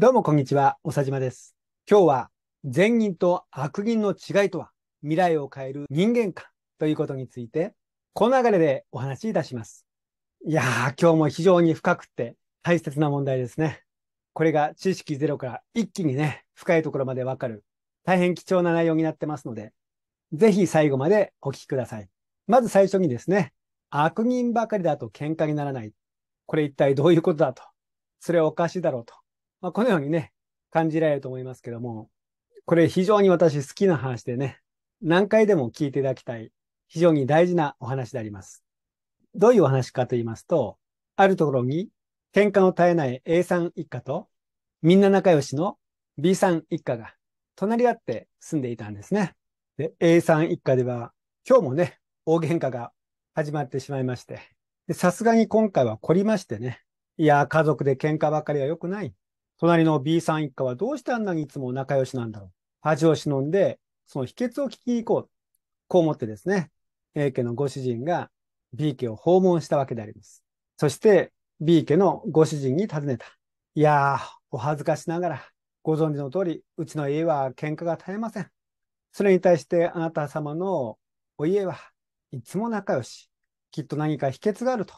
どうもこんにちは、おさじまです。今日は善人と悪人の違いとは未来を変える人間観ということについて、この流れでお話しいたします。いやー、今日も非常に深くて大切な問題ですね。これが知識ゼロから一気にね、深いところまでわかる大変貴重な内容になってますので、ぜひ最後までお聞きください。まず最初にですね、悪人ばかりだと喧嘩にならない。これ一体どういうことだと。それはおかしいだろうと。まあ、このようにね、感じられると思いますけども、これ非常に私好きな話でね、何回でも聞いていただきたい、非常に大事なお話であります。どういうお話かと言いますと、あるところに喧嘩の絶えない A さん一家と、みんな仲良しの B さん一家が隣り合って住んでいたんですね。で、A さん一家では、今日もね、大喧嘩が始まってしまいまして、さすがに今回は凝りましてね、いや、家族で喧嘩ばかりは良くない。隣の B さん一家はどうしてあんなにいつも仲良しなんだろう。恥を忍んで、その秘訣を聞きに行こう。こう思ってですね、A 家のご主人が B 家を訪問したわけであります。そして B 家のご主人に尋ねた。いやー、お恥ずかしながら、ご存知の通り、うちの家は喧嘩が絶えません。それに対してあなた様のお家はいつも仲良し、きっと何か秘訣があると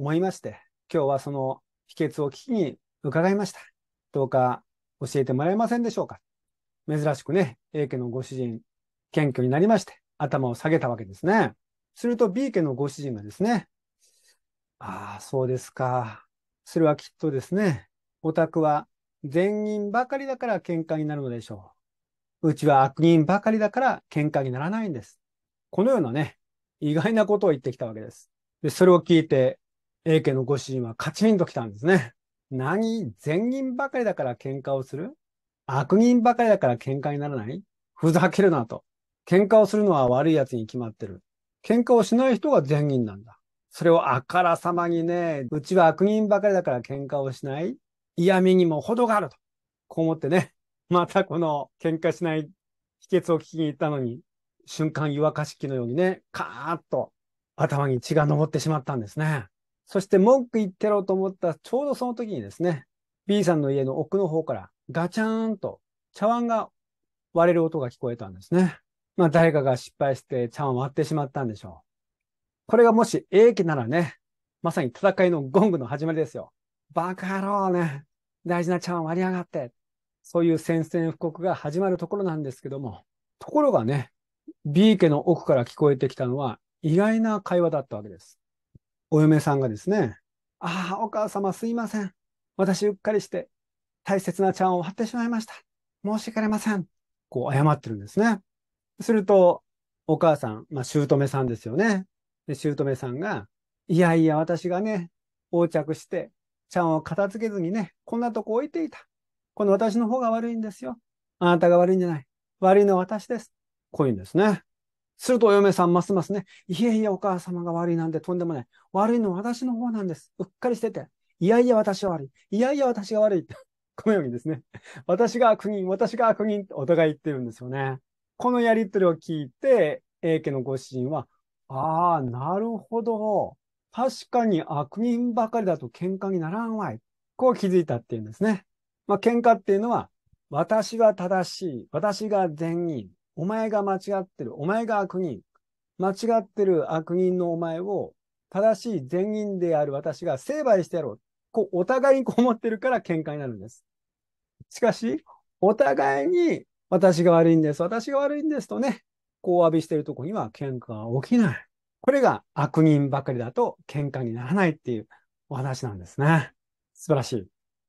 思いまして、今日はその秘訣を聞きに伺いました。どうか教えてもらえませんでしょうか。珍しくね、A 家のご主人、謙虚になりまして、頭を下げたわけですね。すると B 家のご主人がですね、ああ、そうですか。それはきっとですね、お宅は善人ばかりだから喧嘩になるのでしょう。うちは悪人ばかりだから喧嘩にならないんです。このようなね、意外なことを言ってきたわけです。で、それを聞いて、A 家のご主人はカチンと来たんですね。何善人ばかりだから喧嘩をする悪人ばかりだから喧嘩にならないふざけるなと。喧嘩をするのは悪い奴に決まってる。喧嘩をしない人が善人なんだ。それをあからさまにね、うちは悪人ばかりだから喧嘩をしない。嫌味にも程があると。こう思ってね、またこの喧嘩しない秘訣を聞きに行ったのに、瞬間湯沸かし器のようにね、カーッと頭に血が昇ってしまったんですね。そして文句言ってろうと思ったちょうどその時にですね、B さんの家の奥の方からガチャーンと茶碗が割れる音が聞こえたんですね。まあ誰かが失敗して茶碗割ってしまったんでしょう。これがもし A 家ならね、まさに戦いのゴングの始まりですよ。バカ野郎ね、大事な茶碗割りやがって。そういう宣戦布告が始まるところなんですけども、ところがね、B 家の奥から聞こえてきたのは意外な会話だったわけです。お嫁さんがですね、ああ、お母様すいません。私うっかりして大切な茶碗を割ってしまいました。申し訳ありません。こう謝ってるんですね。すると、お母さん、まあ、姑さんですよね。で、姑さんが、いやいや、私がね、横着して、ちゃんを片付けずにね、こんなとこ置いていた。この私の方が悪いんですよ。あなたが悪いんじゃない。悪いのは私です。こういうんですね。するとお嫁さんますますね、いやいやお母様が悪いなんてとんでもない。悪いのは私の方なんです。うっかりしてて。いやいや私は悪い。いやいや私が悪い。このようにですね、私が悪人、私が悪人ってお互い言ってるんですよね。このやりとりを聞いて、A 家のご主人は、ああ、なるほど。確かに悪人ばかりだと喧嘩にならんわい。こう気づいたっていうんですね。まあ、喧嘩っていうのは、私は正しい、私が善人、お前が間違ってる、お前が悪人、間違ってる悪人のお前を正しい善人である私が成敗してやろう。こう、お互いにこう思ってるから喧嘩になるんです。しかし、お互いに私が悪いんです、私が悪いんですとね、こう詫びしてるとこには喧嘩が起きない。これが悪人ばかりだと喧嘩にならないっていうお話なんですね。素晴らしい。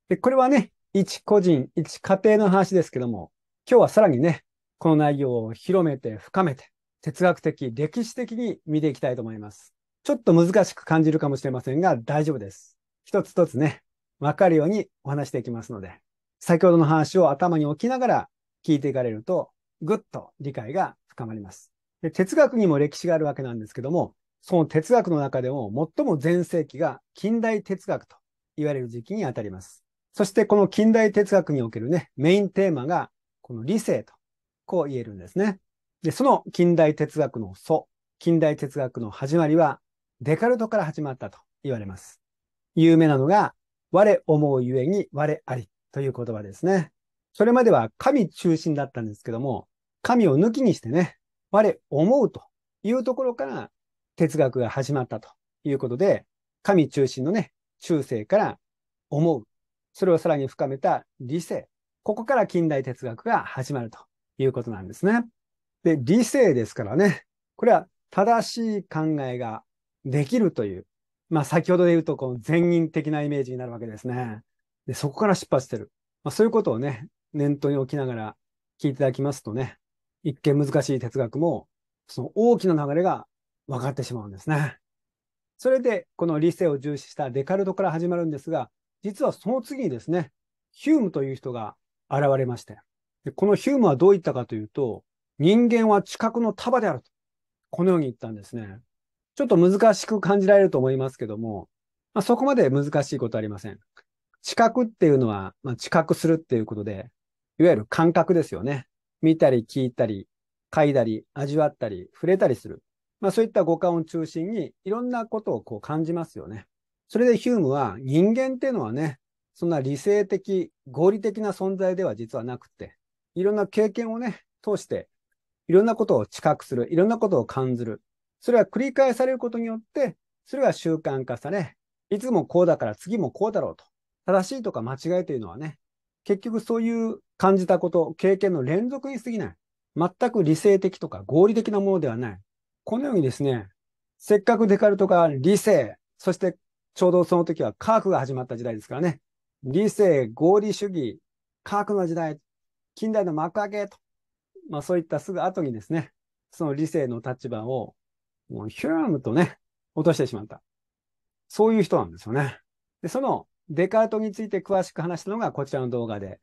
で、これはね、一個人、一家庭の話ですけども、今日はさらにね、この内容を広めて深めて、哲学的、歴史的に見ていきたいと思います。ちょっと難しく感じるかもしれませんが、大丈夫です。一つ一つね、わかるようにお話していきますので、先ほどの話を頭に置きながら聞いていかれると、ぐっと理解が深まります。で哲学にも歴史があるわけなんですけども、その哲学の中でも最も全盛期が近代哲学と言われる時期にあたります。そしてこの近代哲学におけるね、メインテーマが、この理性とこう言えるんですね。で、その近代哲学の祖、近代哲学の始まりは、デカルトから始まったと言われます。有名なのが、我思うゆえに我ありという言葉ですね。それまでは神中心だったんですけども、神を抜きにしてね、我思うというところから哲学が始まったということで、神中心のね、中世から思う。それをさらに深めた理性。ここから近代哲学が始まるということなんですね。で、理性ですからね。これは正しい考えができるという、まあ先ほどで言うと、この善人的なイメージになるわけですね。で、そこから出発してる。まあそういうことをね、念頭に置きながら聞いていただきますとね、一見難しい哲学も、その大きな流れが分かってしまうんですね。それで、この理性を重視したデカルトから始まるんですが、実はその次にですね、ヒュームという人が現れまして、でこのヒュームはどう言ったかというと、人間は知覚の束であると。このように言ったんですね。ちょっと難しく感じられると思いますけども、まあ、そこまで難しいことありません。知覚っていうのは、まあ、知覚するっていうことで、いわゆる感覚ですよね。見たり聞いたり、嗅いだり、味わったり、触れたりする。まあそういった五感を中心にいろんなことをこう感じますよね。それでヒュームは人間っていうのはね、そんな理性的、合理的な存在では実はなくて、いろんな経験をね、通して、いろんなことを知覚する、いろんなことを感じる。それは繰り返されることによって、それが習慣化され、いつもこうだから次もこうだろうと。正しいとか間違いというのはね、結局そういう感じたこと、経験の連続に過ぎない。全く理性的とか合理的なものではない。このようにですね、せっかくデカルトが理性、そしてちょうどその時は科学が始まった時代ですからね、理性、合理主義、科学の時代近代の幕開けと、まあそういったすぐ後にですね、その理性の立場を、もうヒュームとね、落としてしまった。そういう人なんですよね。で、そのデカルトについて詳しく話したのがこちらの動画で、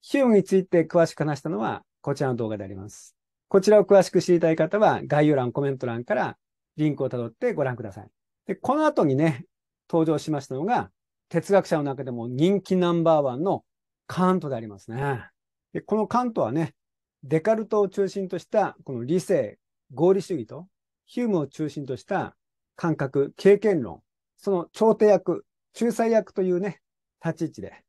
ヒュームについて詳しく話したのはこちらの動画であります。こちらを詳しく知りたい方は概要欄、コメント欄からリンクをたどってご覧ください。で、この後にね、登場しましたのが、哲学者の中でも人気ナンバーワンのカントでありますね。でこのカントはね、デカルトを中心としたこの理性、合理主義と、ヒュームを中心とした感覚、経験論、その調停役、仲裁役というね、立ち位置で、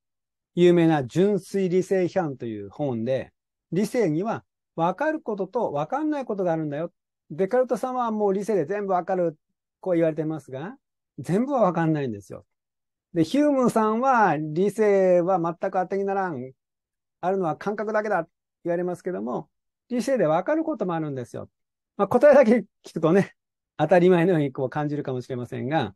有名な純粋理性批判という本で、理性には分かることと分かんないことがあるんだよ。デカルトさんはもう理性で全部分かる、こう言われてますが、全部は分かんないんですよ。で、ヒュームさんは理性は全く当てにならん。あるのは感覚だけだって言われますけども、理性でわかることもあるんですよ。まあ、答えだけ聞くとね、当たり前のようにこう感じるかもしれませんが、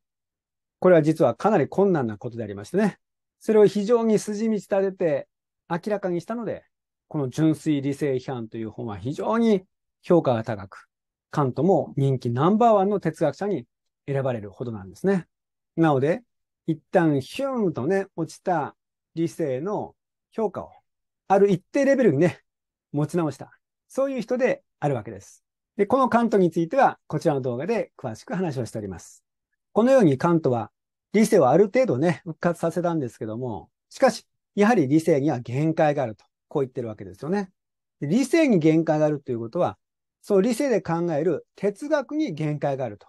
これは実はかなり困難なことでありましてね、それを非常に筋道立てて明らかにしたので、この純粋理性批判という本は非常に評価が高く、カントも人気ナンバーワンの哲学者に選ばれるほどなんですね。なので、一旦ヒューンとね、落ちた理性の評価をある一定レベルにね、持ち直した。そういう人であるわけです。で、このカントについては、こちらの動画で詳しく話をしております。このようにカントは、理性をある程度ね、復活させたんですけども、しかし、やはり理性には限界があると、こう言ってるわけですよね。理性に限界があるということは、その理性で考える哲学に限界があると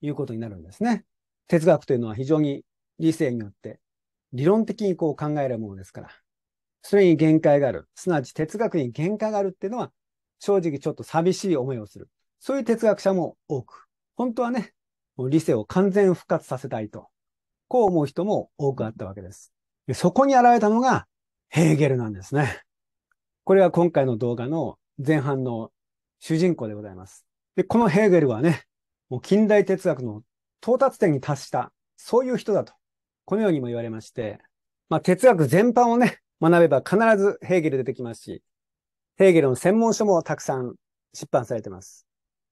いうことになるんですね。哲学というのは非常に理性によって理論的にこう考えるものですから、それに限界がある。すなわち哲学に限界があるっていうのは、正直ちょっと寂しい思いをする。そういう哲学者も多く。本当はね、理性を完全復活させたいと。こう思う人も多くあったわけです。でそこに現れたのが、ヘーゲルなんですね。これは今回の動画の前半の主人公でございます。で、このヘーゲルはね、もう近代哲学の到達点に達した、そういう人だと、このようにも言われまして、まあ哲学全般をね、学べば必ずヘーゲル出てきますし、ヘーゲルの専門書もたくさん出版されてます。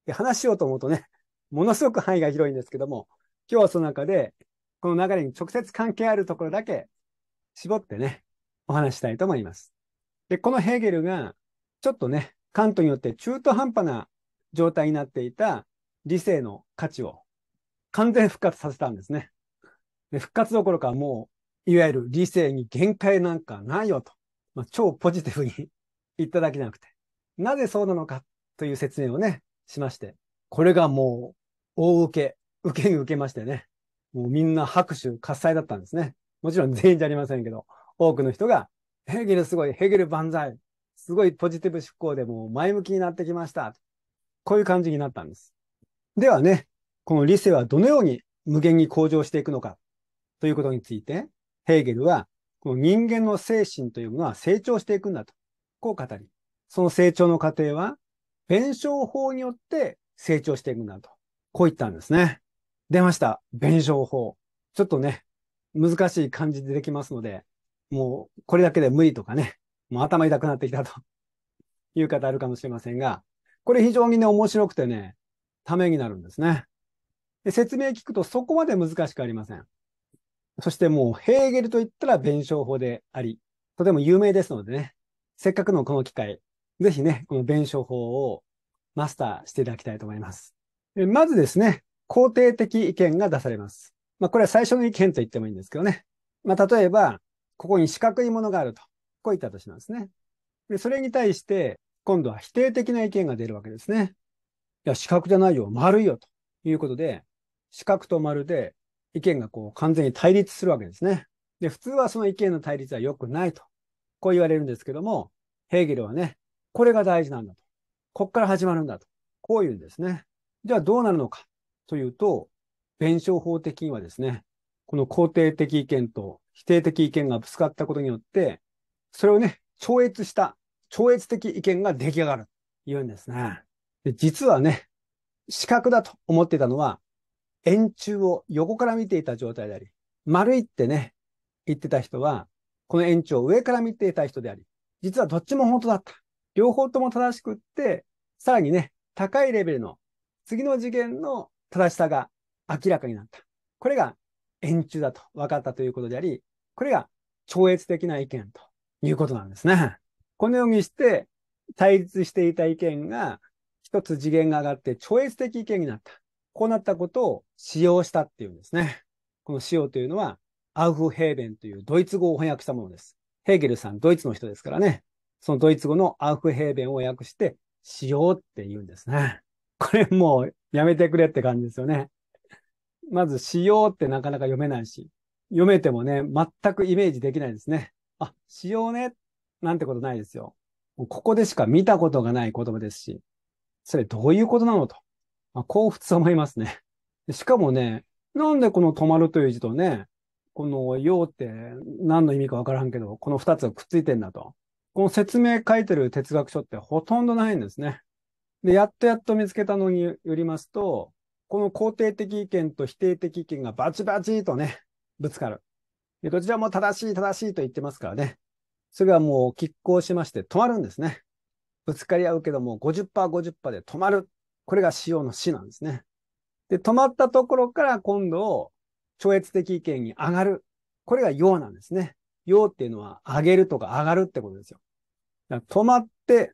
で話しようと思うとね、ものすごく範囲が広いんですけども、今日はその中で、この流れに直接関係あるところだけ絞ってね、お話したいと思います。で、このヘーゲルが、ちょっとね、カントによって中途半端な状態になっていた理性の価値を完全復活させたんですね。で復活どころかもういわゆる理性に限界なんかないよと、まあ、超ポジティブに 言っただけじゃなくて、なぜそうなのかという説明をね、しまして、これがもう大受け、受けに受けましてね、もうみんな拍手喝采だったんですね。もちろん全員じゃありませんけど、多くの人が、ヘーゲルすごい、ヘーゲル万歳、すごいポジティブ思考でもう前向きになってきました。こういう感じになったんです。ではね、この理性はどのように無限に向上していくのかということについて、ヘーゲルは、この人間の精神というものは成長していくんだと、こう語り、その成長の過程は、弁証法によって成長していくんだと、こう言ったんですね。出ました。弁証法。ちょっとね、難しい漢字でできますので、もうこれだけで無理とかね、もう頭痛くなってきたという方あるかもしれませんが、これ非常にね、面白くてね、ためになるんですね。で説明聞くとそこまで難しくありません。そしてもうヘーゲルといったら弁証法であり、とても有名ですのでね、せっかくのこの機会、ぜひね、この弁証法をマスターしていただきたいと思います。まずですね、肯定的意見が出されます。まあ、これは最初の意見と言ってもいいんですけどね。まあ、例えば、ここに四角いものがあると。こういったとしますね。で、それに対して、今度は否定的な意見が出るわけですね。いや、四角じゃないよ、丸いよ、ということで、四角と丸で意見がこう完全に対立するわけですね。で、普通はその意見の対立は良くないと、こう言われるんですけども、ヘーゲルはね、これが大事なんだと。こっから始まるんだと。こう言うんですね。じゃあどうなるのかというと、弁証法的にはですね、この肯定的意見と否定的意見がぶつかったことによって、それをね、超越した、超越的意見が出来上がる、言うんですね。で実はね、資格だと思っていたのは、円柱を横から見ていた状態であり、丸いってね、言ってた人は、この円柱を上から見ていた人であり、実はどっちも本当だった。両方とも正しくって、さらにね、高いレベルの次の次元の正しさが明らかになった。これが円柱だと分かったということであり、これが超越的な意見ということなんですね。このようにして、対立していた意見が、一つ次元が上がって超越的意見になった。こうなったことを使用したっていうんですね。この使用というのは、アウフヘーベンというドイツ語を翻訳したものです。ヘーゲルさん、ドイツの人ですからね。そのドイツ語のアウフヘーベンを訳して、使用って言うんですね。これもうやめてくれって感じですよね。まず、使用ってなかなか読めないし、読めてもね、全くイメージできないですね。あ、使用ね、なんてことないですよ。ここでしか見たことがない言葉ですし、それどういうことなのと。あ、幸福さもいますね。しかもね、なんでこの止まるという字とね、この用って何の意味かわからんけど、この二つがくっついてんだと。この説明書いてる哲学書ってほとんどないんですね。で、やっとやっと見つけたのによりますと、この肯定的意見と否定的意見がバチバチとね、ぶつかる。でどちらも正しい正しいと言ってますからね。それがもう拮抗しまして止まるんですね。ぶつかり合うけども50%、50%で止まる。これが潮の死なんですね。で、止まったところから今度、超越的意見に上がる。これが陽なんですね。陽っていうのは上げるとか上がるってことですよ。だから止まって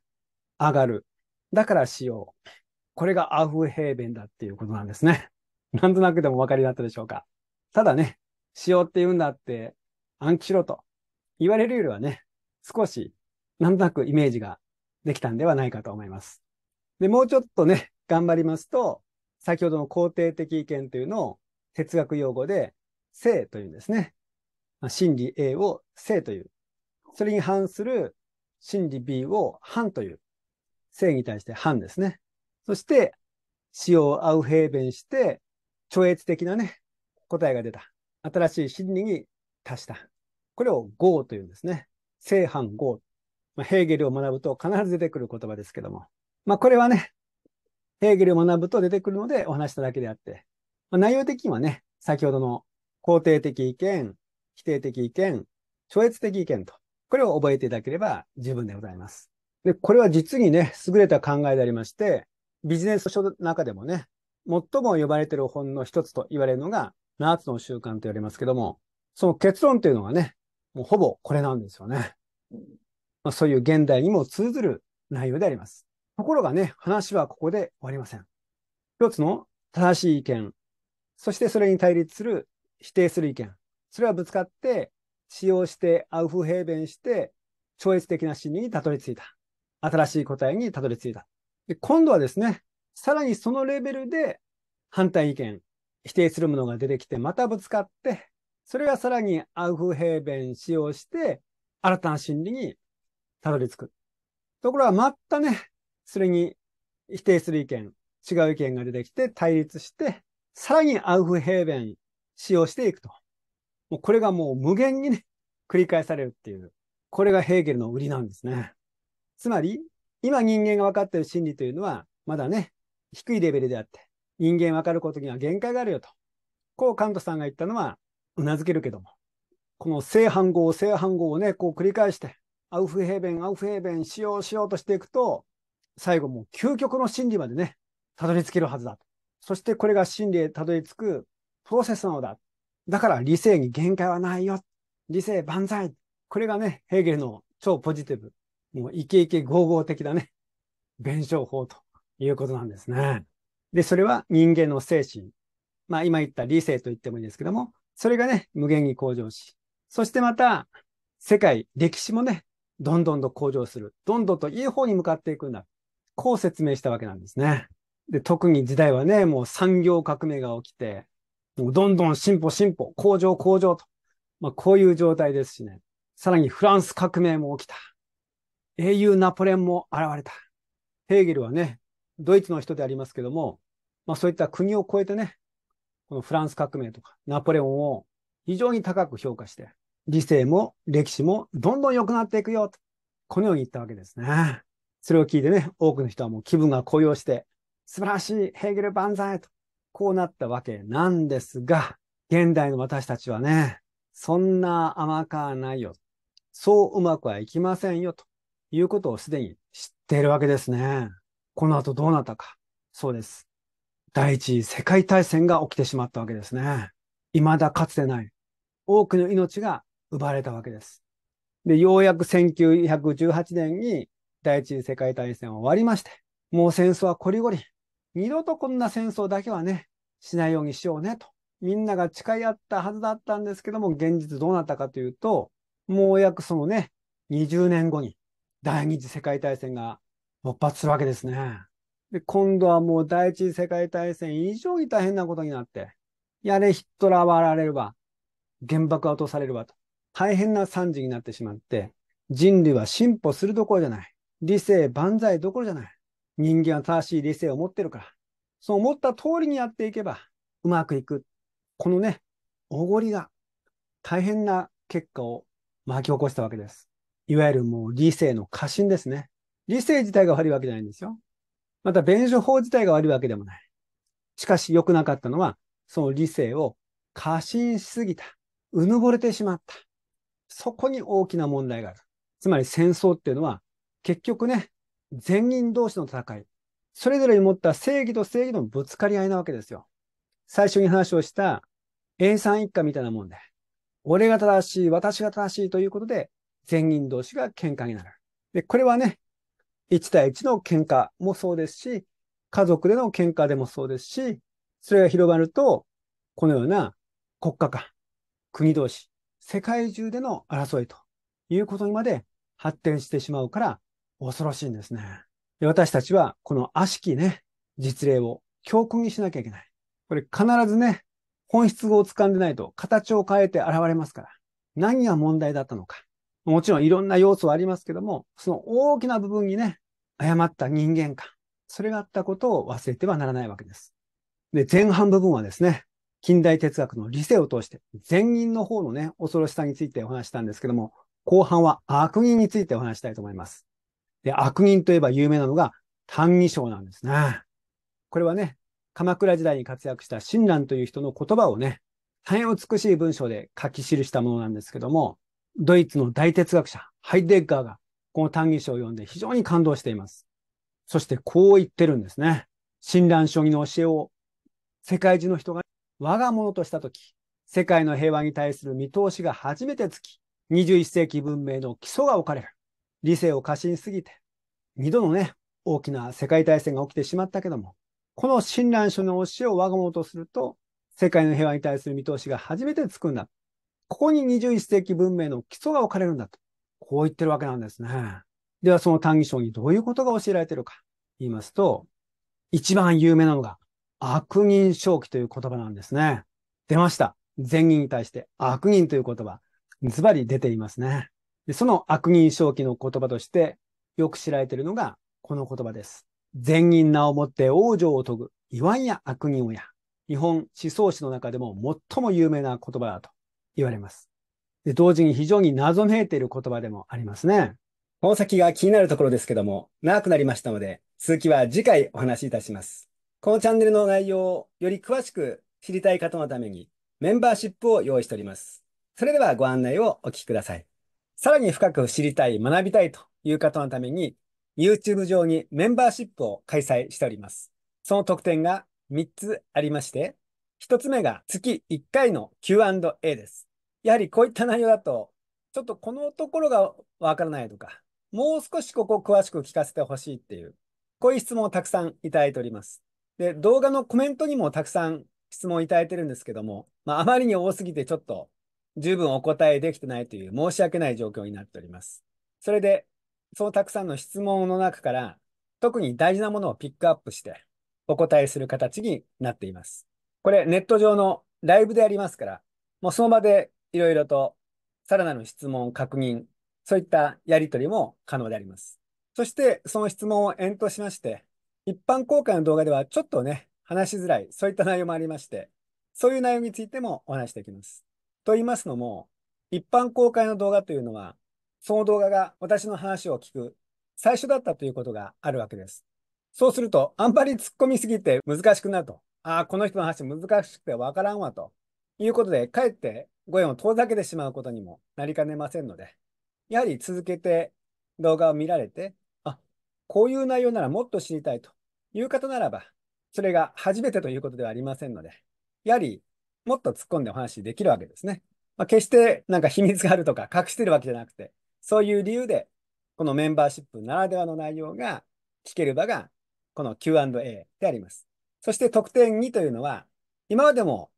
上がる。だから用。これがアフヘーベンだっていうことなんですね。なんとなくでもお分かりだったでしょうか。ただね、用って言うんだって暗記しろと言われるよりはね、少しなんとなくイメージができたんではないかと思います。で、もうちょっとね、頑張りますと、先ほどの肯定的意見というのを哲学用語で性というんですね。真理 A を性という。それに反する真理 B を反という。性に対して反ですね。そして、使用をアウヘーベンして、超越的なね、答えが出た。新しい真理に達した。これを合というんですね。正反合。まあ、ヘーゲルを学ぶと必ず出てくる言葉ですけども。まあ、これはね、ヘーゲルを学ぶと出てくるのでお話しただけであって、まあ、内容的にはね、先ほどの肯定的意見、否定的意見、超越的意見と、これを覚えていただければ十分でございます。で、これは実にね、優れた考えでありまして、ビジネス書の中でもね、最も呼ばれている本の一つと言われるのが、7つの習慣と言われますけども、その結論というのがね、もうほぼこれなんですよね。まあ、そういう現代にも通ずる内容であります。ところがね、話はここで終わりません。一つの正しい意見、そしてそれに対立する否定する意見、それはぶつかって、使用してアウフヘーベンして、超越的な真理にたどり着いた。新しい答えにたどり着いた。で今度はですね、さらにそのレベルで反対意見、否定するものが出てきて、またぶつかって、それがさらにアウフヘーベン使用して、新たな真理にたどり着く。ところが、またね、それに否定する意見、違う意見が出てきて対立して、さらにアウフヘーベン使用していくと。もうこれがもう無限にね、繰り返されるっていう。これがヘーゲルの売りなんですね。つまり、今人間が分かっている心理というのは、まだね、低いレベルであって、人間分かることには限界があるよと。こうカントさんが言ったのは、頷けるけども。この正反合、正反合をね、こう繰り返して、アウフヘーベン、アウフヘーベン使用しようとしていくと、最後もう究極の真理までね、たどり着けるはずだ。そしてこれが真理へたどり着くプロセスなのだ。だから理性に限界はないよ。理性万歳。これがね、ヘーゲルの超ポジティブ、もうイケイケ合合的なね、弁証法ということなんですね。で、それは人間の精神。まあ今言った理性と言ってもいいですけども、それがね、無限に向上し、そしてまた世界、歴史もね、どんどんと向上する。どんどんといい方に向かっていくんだ。こう説明したわけなんですね。で、特に時代はね、もう産業革命が起きて、もうどんどん進歩進歩、工場工場と、まあこういう状態ですしね。さらにフランス革命も起きた。英雄ナポレオンも現れた。ヘーゲルはね、ドイツの人でありますけども、まあそういった国を超えてね、このフランス革命とかナポレオンを非常に高く評価して、理性も歴史もどんどん良くなっていくよと、このように言ったわけですね。それを聞いてね、多くの人はもう気分が高揚して、素晴らしい、ヘーゲル万歳と、こうなったわけなんですが、現代の私たちはね、そんな甘くはないよ。そううまくはいきませんよ、ということをすでに知っているわけですね。この後どうなったか。そうです。第一次世界大戦が起きてしまったわけですね。未だかつてない。多くの命が奪われたわけです。で、ようやく1918年に第一次世界大戦は終わりまして、もう戦争はこりごり、二度とこんな戦争だけはね、しないようにしようねと、みんなが誓い合ったはずだったんですけども、現実どうなったかというと、もう約そのね、20年後に第二次世界大戦が勃発するわけですね。で、今度はもう第一次世界大戦以上に大変なことになって、やれヒットラーはられるわ、原爆は落とされるわと、大変な惨事になってしまって、人類は進歩するどころじゃない。理性万歳どころじゃない。人間は正しい理性を持ってるから。そう思った通りにやっていけば、うまくいく。このね、おごりが大変な結果を巻き起こしたわけです。いわゆるもう理性の過信ですね。理性自体が悪いわけじゃないんですよ。また弁証法自体が悪いわけでもない。しかし良くなかったのは、その理性を過信しすぎた。うぬぼれてしまった。そこに大きな問題がある。つまり戦争っていうのは結局ね、全人同士の戦い、それぞれに持った正義と正義のぶつかり合いなわけですよ。最初に話をした A さん一家みたいなもんで、俺が正しい、私が正しいということで、全人同士が喧嘩になる。で、これはね、1対1の喧嘩もそうですし、家族での喧嘩でもそうですし、それが広がると、このような国家か、国同士、世界中での争いということにまで発展してしまうから、恐ろしいんですね。で私たちはこの悪しきね、実例を教訓にしなきゃいけない。これ必ずね、本質を掴んでないと形を変えて現れますから。何が問題だったのか。もちろんいろんな要素はありますけども、その大きな部分にね、誤った人間観。それがあったことを忘れてはならないわけです。で、前半部分はですね、近代哲学の理性を通して、善人の方のね、恐ろしさについてお話したんですけども、後半は悪人についてお話したいと思います。で、悪人といえば有名なのが、単義章なんですね。これはね、鎌倉時代に活躍した親鸞という人の言葉をね、大変美しい文章で書き記したものなんですけども、ドイツの大哲学者、ハイデッガーが、この単義章を読んで非常に感動しています。そしてこう言ってるんですね。親鸞将棋の教えを世界中の人が我が物としたとき、世界の平和に対する見通しが初めてつき、21世紀文明の基礎が置かれる。理性を過信しすぎて、二度のね、大きな世界大戦が起きてしまったけども、この親鸞書の教えを我が物とすると、世界の平和に対する見通しが初めてつくんだ。ここに21世紀文明の基礎が置かれるんだと。こう言ってるわけなんですね。では、その単義書にどういうことが教えられてるか。言いますと、一番有名なのが、悪人正気という言葉なんですね。出ました。善人に対して悪人という言葉。ズバリ出ていますね。でその悪人正気の言葉としてよく知られているのがこの言葉です。善人名をもって王女を研ぐ、言わんや悪人をや。日本思想史の中でも最も有名な言葉だと言われます。で同時に非常に謎めいている言葉でもありますね。この先が気になるところですけども、長くなりましたので、続きは次回お話しいたします。このチャンネルの内容をより詳しく知りたい方のために、メンバーシップを用意しております。それではご案内をお聞きください。さらに深く知りたい、学びたいという方のために、YouTube 上にメンバーシップを開催しております。その特典が3つありまして、1つ目が月1回の Q&A です。やはりこういった内容だと、ちょっとこのところがわからないとか、もう少しここを詳しく聞かせてほしいっていう、こういう質問をたくさんいただいております。で、動画のコメントにもたくさん質問いただいてるんですけども、まあ、あまりに多すぎてちょっと十分お答えできてないという申し訳ない状況になっております。それで、そのたくさんの質問の中から、特に大事なものをピックアップしてお答えする形になっています。これ、ネット上のライブでありますから、もうその場でいろいろとさらなる質問、確認、そういったやり取りも可能であります。そして、その質問を延としまして、一般公開の動画ではちょっとね、話しづらい、そういった内容もありまして、そういう内容についてもお話していきます。と言いますのも、一般公開の動画というのは、その動画が私の話を聞く最初だったということがあるわけです。そうすると、あんまり突っ込みすぎて難しくなると。ああ、この人の話難しくてわからんわと。いうことで、かえってご縁を遠ざけてしまうことにもなりかねませんので、やはり続けて動画を見られて、あ、こういう内容ならもっと知りたいという方ならば、それが初めてということではありませんので、やはりもっと突っ込んでお話できるわけですね。まあ、決してなんか秘密があるとか隠してるわけじゃなくて、そういう理由で、このメンバーシップならではの内容が聞ける場が、この Q&A であります。そして特典2というのは、今までも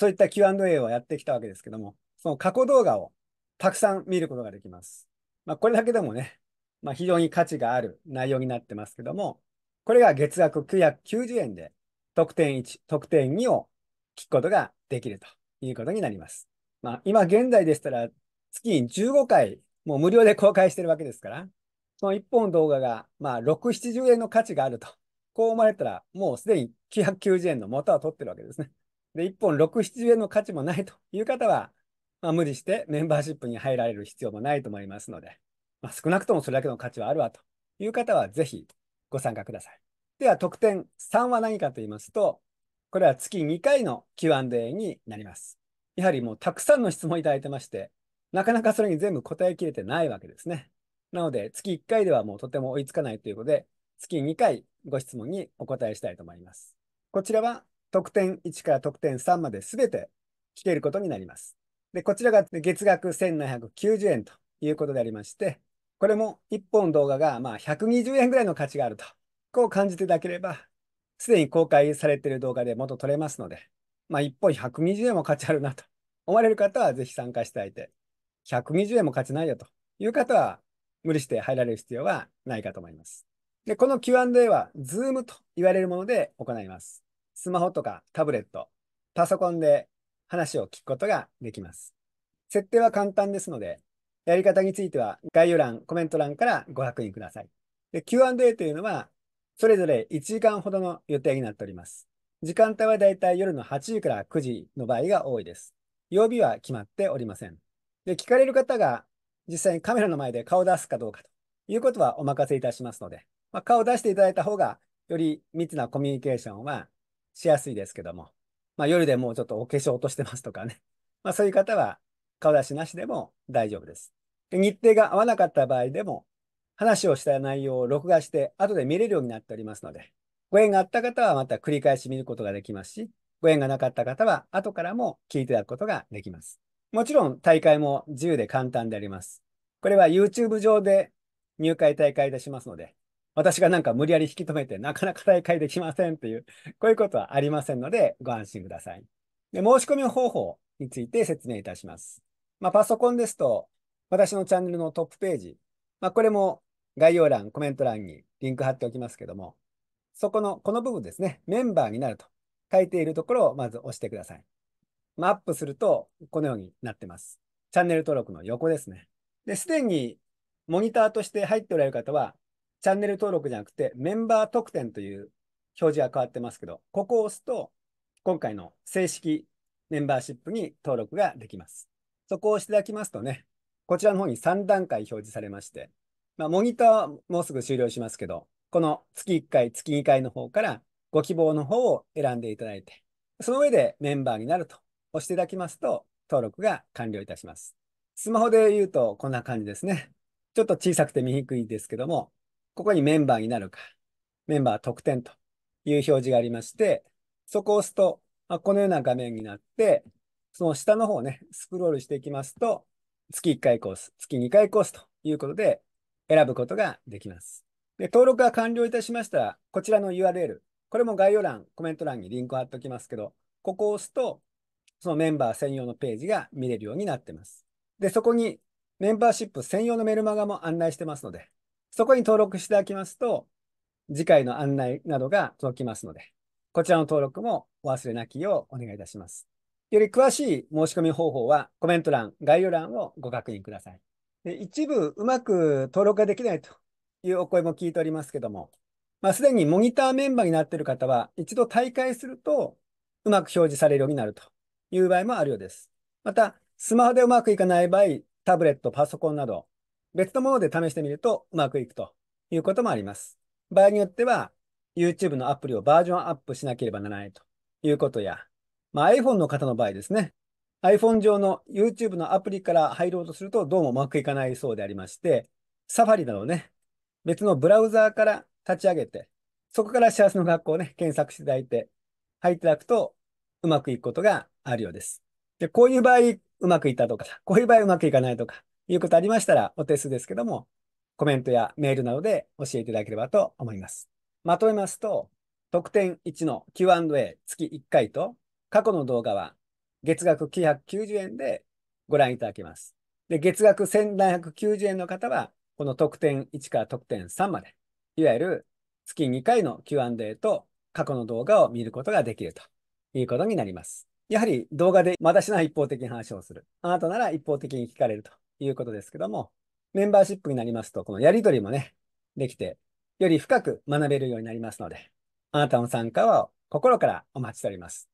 そういった Q&A をやってきたわけですけども、その過去動画をたくさん見ることができます。まあ、これだけでもね、まあ、非常に価値がある内容になってますけども、これが月額990円で、特典1、特典2を聞くことができるということになります。まあ、今現在でしたら、月に15回、もう無料で公開してるわけですから、その1本動画が、まあ、6、70円の価値があると。こう思われたら、もうすでに990円の元を取ってるわけですね。で、1本6、70円の価値もないという方は、まあ、無理してメンバーシップに入られる必要もないと思いますので、まあ、少なくともそれだけの価値はあるわという方は、ぜひご参加ください。では、特典3は何かと言いますと、これは月2回の Q&A になります。やはりもうたくさんの質問いただいてまして、なかなかそれに全部答えきれてないわけですね。なので、月1回ではもうとても追いつかないということで、月2回ご質問にお答えしたいと思います。こちらは特典1から特典3まで全て聞けることになります。で、こちらが月額1790円ということでありまして、これも1本動画がまあ120円ぐらいの価値があると、こう感じていただければ、すでに公開されている動画で元取れますので、まあ、一本120円も価値あるなと思われる方はぜひ参加していただいて、120円も価値ないよという方は無理して入られる必要はないかと思います。で、この Q&A は Zoom と言われるもので行います。スマホとかタブレット、パソコンで話を聞くことができます。設定は簡単ですので、やり方については概要欄、コメント欄からご確認ください。で、Q&A というのはそれぞれ1時間ほどの予定になっております。時間帯はだいたい夜の8時から9時の場合が多いです。曜日は決まっておりません。で、聞かれる方が実際にカメラの前で顔を出すかどうかということはお任せいたしますので、まあ、顔を出していただいた方がより密なコミュニケーションはしやすいですけども、まあ、夜でもうちょっとお化粧落としてますとかね、まあ、そういう方は顔出しなしでも大丈夫です日程が合わなかった場合でも話をした内容を録画して後で見れるようになっておりますので、ご縁があった方はまた繰り返し見ることができますし、ご縁がなかった方は後からも聞いていただくことができます。もちろん大会も自由で簡単であります。これは YouTube 上で入会大会いたしますので、私がなんか無理やり引き止めてなかなか大会できませんという、こういうことはありませんのでご安心ください。で申し込み方法について説明いたします。まあ、パソコンですと、私のチャンネルのトップページ、まあ、これも概要欄、コメント欄にリンク貼っておきますけども、そこの、この部分ですね、メンバーになると書いているところをまず押してください。まあ、アップすると、このようになってます。チャンネル登録の横ですね。で、すでにモニターとして入っておられる方は、チャンネル登録じゃなくて、メンバー特典という表示が変わってますけど、ここを押すと、今回の正式メンバーシップに登録ができます。そこを押していただきますとね、こちらの方に3段階表示されまして、まあ、モニターはもうすぐ終了しますけど、この月1回、月2回の方からご希望の方を選んでいただいて、その上でメンバーになると押していただきますと、登録が完了いたします。スマホで言うとこんな感じですね。ちょっと小さくて見にくいですけども、ここにメンバーになるか、メンバー特典という表示がありまして、そこを押すと、まあ、このような画面になって、その下の方をね、スクロールしていきますと、月1回コース、月2回コースということで選ぶことができます。で登録が完了いたしましたら、こちらの URL、これも概要欄、コメント欄にリンクを貼っておきますけど、ここを押すと、そのメンバー専用のページが見れるようになってます。で、そこにメンバーシップ専用のメルマガも案内してますので、そこに登録していただきますと、次回の案内などが届きますので、こちらの登録もお忘れなきようお願いいたします。より詳しい申し込み方法はコメント欄、概要欄をご確認ください。で一部うまく登録ができないというお声も聞いておりますけども、まあ、すでにモニターメンバーになっている方は一度大会するとうまく表示されるようになるという場合もあるようです。また、スマホでうまくいかない場合、タブレット、パソコンなど別のもので試してみるとうまくいくということもあります。場合によっては YouTube のアプリをバージョンアップしなければならないということや、まあ、iPhone の方の場合ですね、iPhone 上の YouTube のアプリから入ろうとするとどうもうまくいかないそうでありまして、Safari などね、別のブラウザーから立ち上げて、そこから幸せの学校をね、検索していただいて、入っていただくとうまくいくことがあるようです。で、こういう場合うまくいったとか、こういう場合うまくいかないとか、いうことありましたらお手数ですけども、コメントやメールなどで教えていただければと思います。まとめますと、特典1の Q&A 月1回と、過去の動画は月額990円でご覧いただけます。で、月額1790円の方は、この特典1から特典3まで、いわゆる月2回の Q&A と過去の動画を見ることができるということになります。やはり動画で私なら一方的に話をする。あなたなら一方的に聞かれるということですけども、メンバーシップになりますと、このやりとりもね、できて、より深く学べるようになりますので、あなたの参加を心からお待ちしております。